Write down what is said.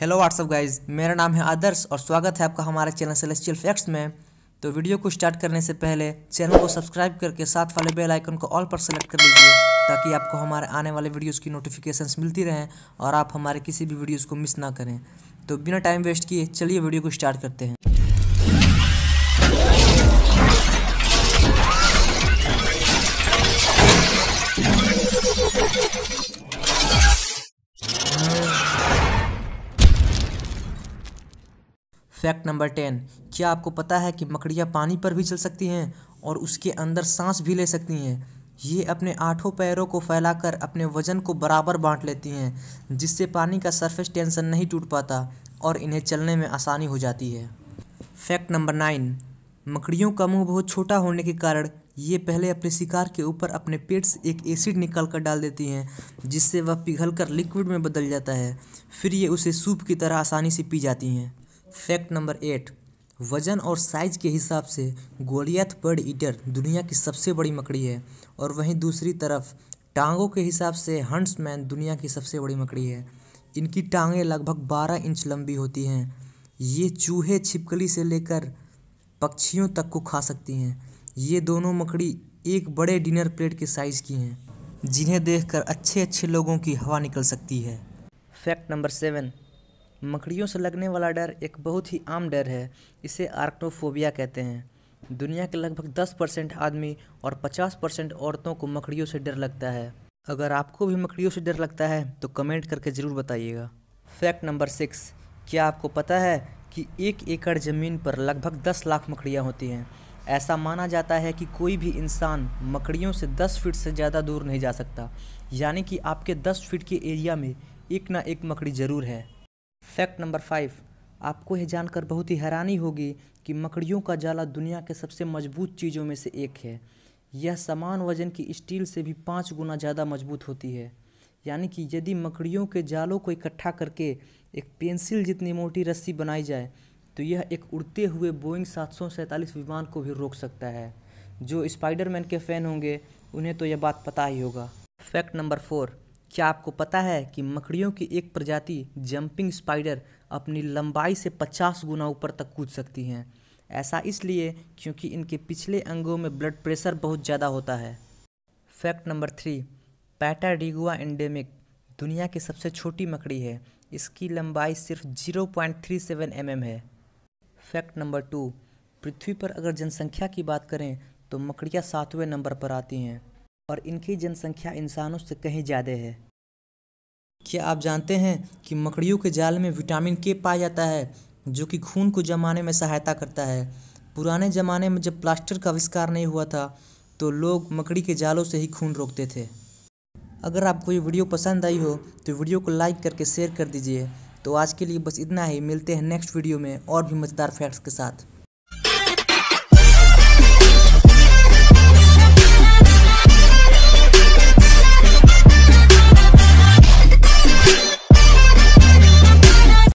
hello what's up guys मेरा नाम है आदर्श और स्वागत है आपका हमारे चैनल सेलेस्टियल फैक्ट्स में तो वीडियो को स्टार्ट करने से पहले चैनल को सब्सक्राइब करके साथ वाले बेल आइकन को ऑल पर सेलेक्ट कर लीजिए ताकि आपको हमारे आने वाले वीडियोस की नोटिफिकेशंस मिलती रहें और आप हमारे किसी भी वीडियोज़ को मिस ना करें तो बिना टाइम वेस्ट किए चलिए वीडियो को स्टार्ट करते हैं फैक्ट नंबर टेन क्या आपको पता है कि मकड़ियाँ पानी पर भी चल सकती हैं और उसके अंदर सांस भी ले सकती हैं ये अपने आठों पैरों को फैलाकर अपने वजन को बराबर बांट लेती हैं जिससे पानी का सरफेस टेंशन नहीं टूट पाता और इन्हें चलने में आसानी हो जाती है फैक्ट नंबर नाइन मकड़ियों का मुंह बहुत छोटा होने के कारण ये पहले अपने शिकार के ऊपर अपने पेट से एक एसिड निकाल कर डाल देती हैं जिससे वह पिघल कर लिक्विड में बदल जाता है फिर ये उसे सूप की तरह आसानी से पी जाती हैं फैक्ट नंबर एट वजन और साइज के हिसाब से गोलियत बर्ड ईटर दुनिया की सबसे बड़ी मकड़ी है और वहीं दूसरी तरफ टांगों के हिसाब से हंट्समैन दुनिया की सबसे बड़ी मकड़ी है इनकी टांगें लगभग बारह इंच लंबी होती हैं ये चूहे छिपकली से लेकर पक्षियों तक को खा सकती हैं ये दोनों मकड़ी एक बड़े डिनर प्लेट के साइज़ की हैं जिन्हें देखकर अच्छे अच्छे लोगों की हवा निकल सकती है फैक्ट नंबर सेवन मकड़ियों से लगने वाला डर एक बहुत ही आम डर है इसे आर्कनोफोबिया कहते हैं दुनिया के लगभग 10 परसेंट आदमी और 50 परसेंट औरतों को मकड़ियों से डर लगता है अगर आपको भी मकड़ियों से डर लगता है तो कमेंट करके ज़रूर बताइएगा फैक्ट नंबर सिक्स क्या आपको पता है कि एक एकड़ ज़मीन पर लगभग दस लाख मकड़ियाँ होती हैं ऐसा माना जाता है कि कोई भी इंसान मकड़ियों से 10 फीट से ज़्यादा दूर नहीं जा सकता यानी कि आपके 10 फीट के एरिया में एक ना एक मकड़ी ज़रूर है फैक्ट नंबर फाइव आपको यह जानकर बहुत ही हैरानी होगी कि मकड़ियों का जाला दुनिया के सबसे मजबूत चीज़ों में से एक है यह समान वजन की स्टील से भी पाँच गुना ज़्यादा मजबूत होती है यानी कि यदि मकड़ियों के जालों को इकट्ठा करके एक पेंसिल जितनी मोटी रस्सी बनाई जाए तो यह एक उड़ते हुए बोइंग सात सौ सैंतालीस विमान को भी रोक सकता है जो स्पाइडरमैन के फ़ैन होंगे उन्हें तो यह बात पता ही होगा फैक्ट नंबर फोर क्या आपको पता है कि मकड़ियों की एक प्रजाति जंपिंग स्पाइडर अपनी लंबाई से 50 गुना ऊपर तक कूद सकती हैं ऐसा इसलिए क्योंकि इनके पिछले अंगों में ब्लड प्रेशर बहुत ज़्यादा होता है फैक्ट नंबर थ्री पैटाडिगुआ एंडेमिक दुनिया की सबसे छोटी मकड़ी है इसकी लंबाई सिर्फ 0.37 पॉइंट mm है फैक्ट नंबर टू पृथ्वी पर अगर जनसंख्या की बात करें तो मकड़ियाँ सातवें नंबर पर आती हैं और इनकी जनसंख्या इंसानों से कहीं ज़्यादा है क्या आप जानते हैं कि मकड़ियों के जाल में विटामिन के पाया जाता है जो कि खून को जमाने में सहायता करता है पुराने ज़माने में जब प्लास्टर का आविष्कार नहीं हुआ था तो लोग मकड़ी के जालों से ही खून रोकते थे अगर आपको ये वीडियो पसंद आई हो तो वीडियो को लाइक करके शेयर कर दीजिए तो आज के लिए बस इतना ही मिलते हैं नेक्स्ट वीडियो में और भी मज़ेदार फैक्ट्स के साथ